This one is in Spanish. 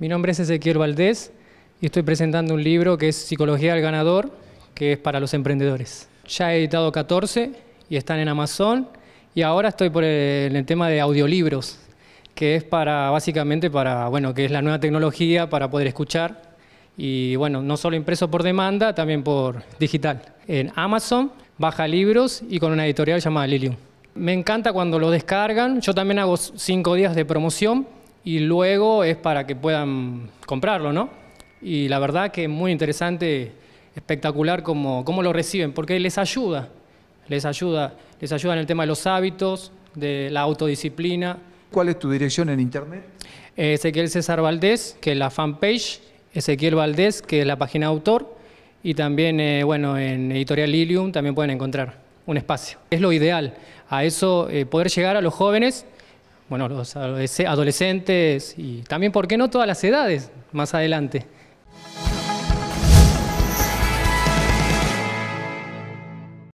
Mi nombre es Ezequiel Valdés y estoy presentando un libro que es Psicología del Ganador, que es para los emprendedores. Ya he editado 14 y están en Amazon y ahora estoy por el, tema de audiolibros, que es para básicamente para, bueno, que es la nueva tecnología para poder escuchar y bueno, no solo impreso por demanda, también por digital. En Amazon baja libros y con una editorial llamada Lilium. Me encanta cuando lo descargan. Yo también hago cinco días de promoción y luego es para que puedan comprarlo, ¿no? Y la verdad que es muy interesante, espectacular cómo, cómo lo reciben, porque les ayuda, les ayuda, les ayuda en el tema de los hábitos, de la autodisciplina. ¿Cuál es tu dirección en internet? Ezequiel César Valdés, que es la fanpage, Ezequiel Valdés, que es la página autor, y también, eh, bueno, en Editorial Lilium también pueden encontrar un espacio. Es lo ideal, a eso eh, poder llegar a los jóvenes bueno, los adolescentes y también, ¿por qué no todas las edades más adelante?